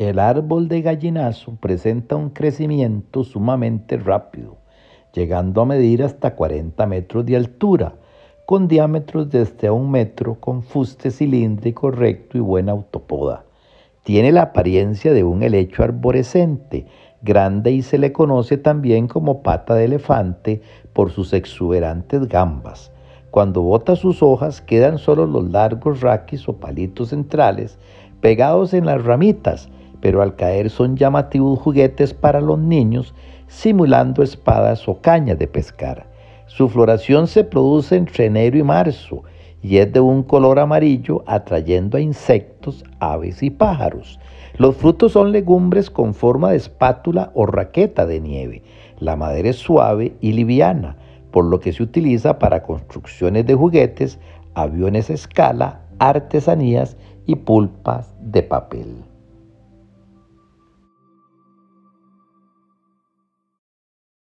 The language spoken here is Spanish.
El árbol de gallinazo presenta un crecimiento sumamente rápido, llegando a medir hasta 40 metros de altura, con diámetros desde a un metro, con fuste cilíndrico recto y buena autopoda. Tiene la apariencia de un helecho arborescente, grande y se le conoce también como pata de elefante por sus exuberantes gambas. Cuando bota sus hojas quedan solo los largos raquis o palitos centrales pegados en las ramitas, pero al caer son llamativos juguetes para los niños, simulando espadas o cañas de pescar. Su floración se produce entre enero y marzo y es de un color amarillo atrayendo a insectos, aves y pájaros. Los frutos son legumbres con forma de espátula o raqueta de nieve. La madera es suave y liviana, por lo que se utiliza para construcciones de juguetes, aviones a escala, artesanías y pulpas de papel.